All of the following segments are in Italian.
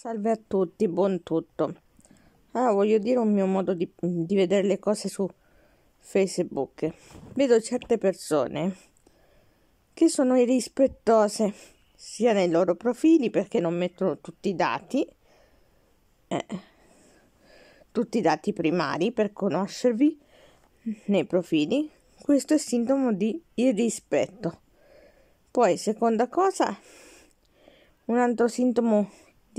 Salve a tutti, buon tutto. Ah, voglio dire un mio modo di, di vedere le cose su Facebook. Vedo certe persone che sono irrispettose sia nei loro profili perché non mettono tutti i dati, eh, tutti i dati primari per conoscervi nei profili. Questo è sintomo di irrispetto. Poi, seconda cosa, un altro sintomo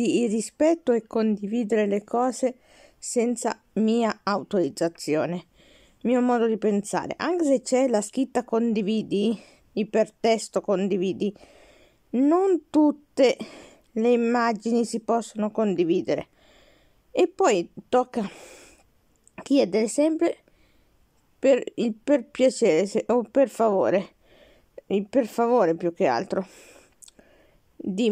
di rispetto e condividere le cose senza mia autorizzazione. Mio modo di pensare, anche se c'è la scritta condividi, ipertesto condividi, non tutte le immagini si possono condividere. E poi tocca chiedere sempre per, il per piacere se, o per favore, il per favore più che altro, di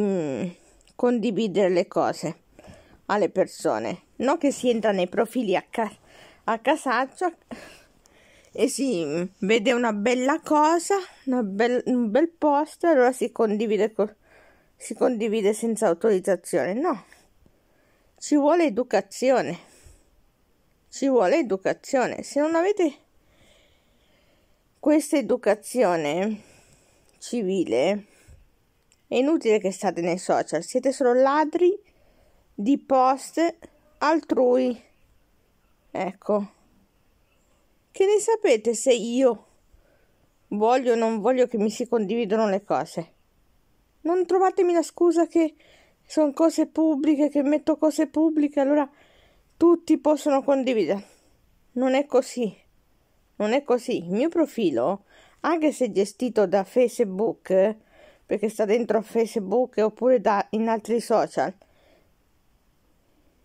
condividere le cose alle persone, non che si entra nei profili a, ca- a casaccio e si vede una bella cosa, una be- un bel post, allora si condivide, co- si condivide senza autorizzazione. No, ci vuole educazione. Ci vuole educazione. Se non avete questa educazione civile, è inutile che state nei social, siete solo ladri di post altrui. Ecco. Che ne sapete se io voglio o non voglio che mi si condividano le cose? Non trovatemi la scusa che sono cose pubbliche, che metto cose pubbliche, allora tutti possono condividere. Non è così. Non è così. Il mio profilo, anche se gestito da Facebook, perché sta dentro Facebook oppure da, in altri social.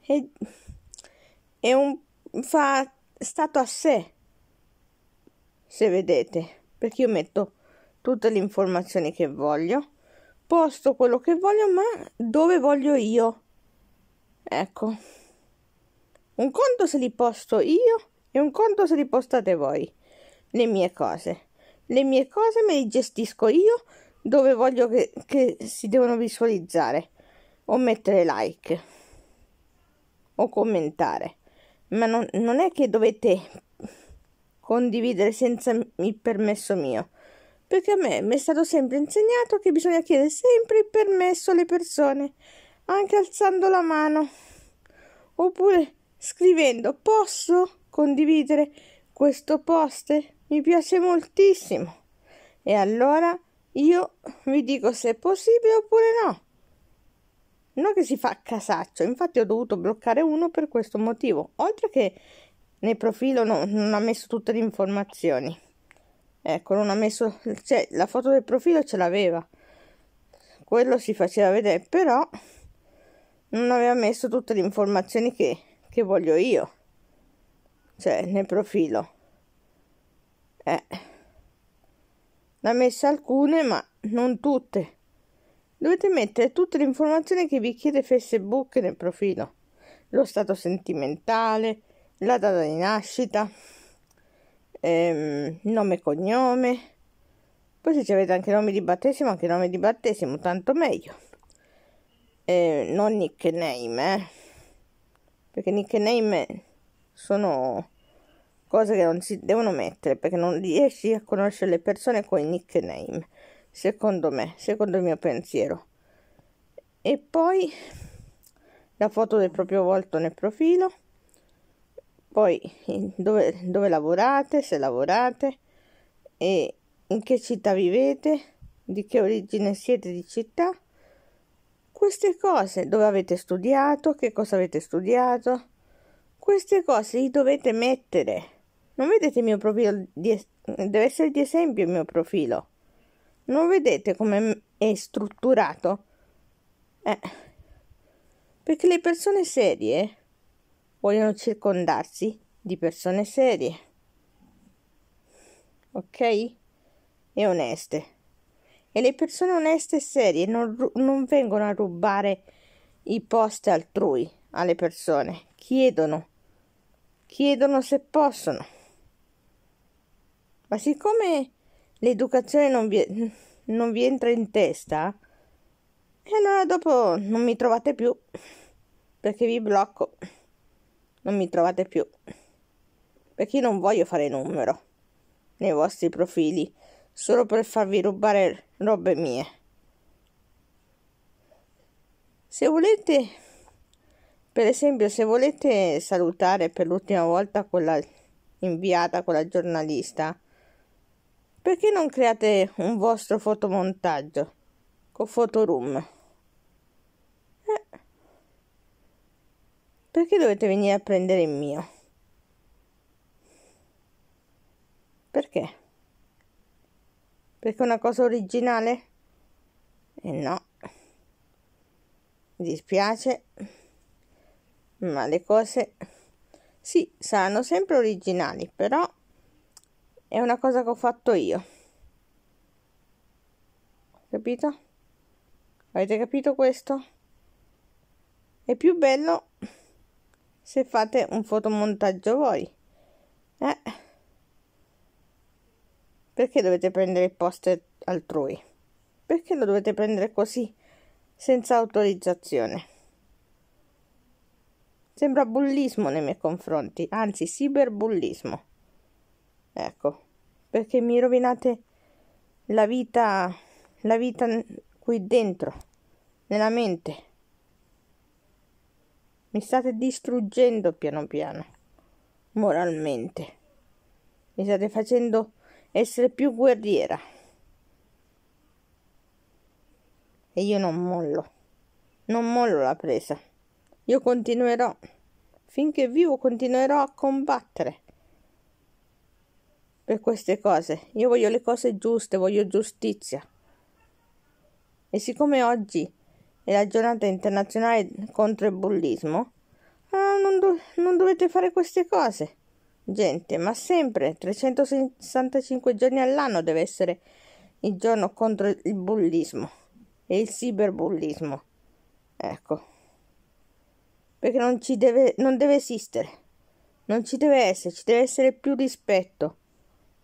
E, è un fa stato a sé, se vedete, perché io metto tutte le informazioni che voglio, posto quello che voglio, ma dove voglio io. Ecco, un conto se li posto io e un conto se li postate voi, le mie cose. Le mie cose me le gestisco io dove voglio che, che si devono visualizzare o mettere like o commentare ma non, non è che dovete condividere senza il permesso mio perché a me mi è stato sempre insegnato che bisogna chiedere sempre il permesso alle persone, anche alzando la mano, oppure scrivendo posso condividere questo post? Mi piace moltissimo. E allora io vi dico se è possibile oppure no. Non che si fa casaccio, infatti ho dovuto bloccare uno per questo motivo, oltre che nel profilo no, non ha messo tutte le informazioni. Ecco, non ha messo, cioè la foto del profilo ce l'aveva, quello si faceva vedere, però non aveva messo tutte le informazioni che, che voglio io, cioè nel profilo. Eh ha messa alcune, ma non tutte. Dovete mettere tutte le informazioni che vi chiede Facebook nel profilo. Lo stato sentimentale, la data di nascita, ehm, nome e cognome. Poi se avete anche nomi di battesimo, anche nome di battesimo, tanto meglio. Eh, non nickname, eh. Perché nickname sono cose che non si devono mettere perché non riesci a conoscere le persone con i nickname, secondo me, secondo il mio pensiero. E poi la foto del proprio volto nel profilo, poi dove, dove lavorate, se lavorate, e in che città vivete, di che origine siete di città, queste cose, dove avete studiato, che cosa avete studiato, queste cose li dovete mettere non vedete il mio profilo? Di, deve essere di esempio il mio profilo. Non vedete come è strutturato? Eh, perché le persone serie vogliono circondarsi di persone serie. Ok? E oneste. E le persone oneste e serie non, non vengono a rubare i posti altrui alle persone. Chiedono. Chiedono se possono. Ma siccome l'educazione non vi, non vi entra in testa, e allora dopo non mi trovate più, perché vi blocco. Non mi trovate più, perché io non voglio fare numero nei vostri profili, solo per farvi rubare robe mie. Se volete, per esempio, se volete salutare per l'ultima volta quella inviata, quella giornalista, perché non create un vostro fotomontaggio con Photoroom? Eh. Perché dovete venire a prendere il mio? Perché? Perché è una cosa originale? E eh no. Mi dispiace, ma le cose sì, saranno sempre originali, però è una cosa che ho fatto io. Capito? Avete capito questo? È più bello se fate un fotomontaggio voi. Eh? Perché dovete prendere il poster altrui? Perché lo dovete prendere così, senza autorizzazione? Sembra bullismo nei miei confronti, anzi cyberbullismo. Ecco, perché mi rovinate la vita, la vita qui dentro, nella mente. Mi state distruggendo piano piano, moralmente. Mi state facendo essere più guerriera. E io non mollo, non mollo la presa. Io continuerò, finché vivo continuerò a combattere per queste cose. Io voglio le cose giuste, voglio giustizia. E siccome oggi è la giornata internazionale contro il bullismo, ah, non, do- non dovete fare queste cose. Gente, ma sempre 365 giorni all'anno deve essere il giorno contro il bullismo e il cyberbullismo. Ecco. Perché non ci deve, non deve esistere. Non ci deve essere, ci deve essere più rispetto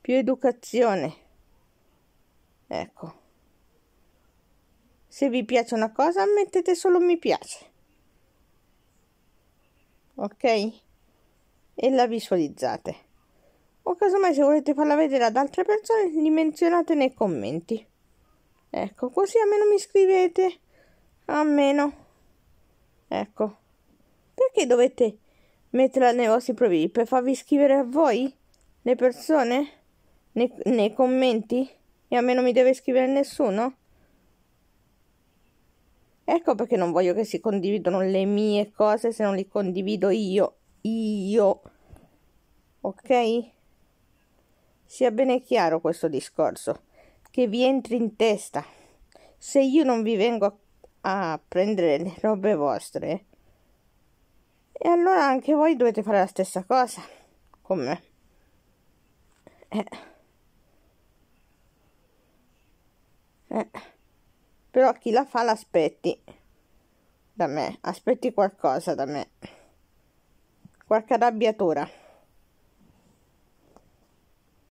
più educazione. Ecco. Se vi piace una cosa, mettete solo mi piace. Ok? E la visualizzate. O casomai se volete farla vedere ad altre persone, li menzionate nei commenti. Ecco, così almeno mi scrivete. Almeno. Ecco. Perché dovete metterla nei vostri profili? Per farvi scrivere a voi? Le persone? nei, nei commenti? E a me non mi deve scrivere nessuno? Ecco perché non voglio che si condividano le mie cose se non li condivido io. Io. Ok? Sia bene chiaro questo discorso. Che vi entri in testa. Se io non vi vengo a prendere le robe vostre, e allora anche voi dovete fare la stessa cosa. Con me. Eh. Eh. Però chi la fa l'aspetti da me, aspetti qualcosa da me, qualche arrabbiatura.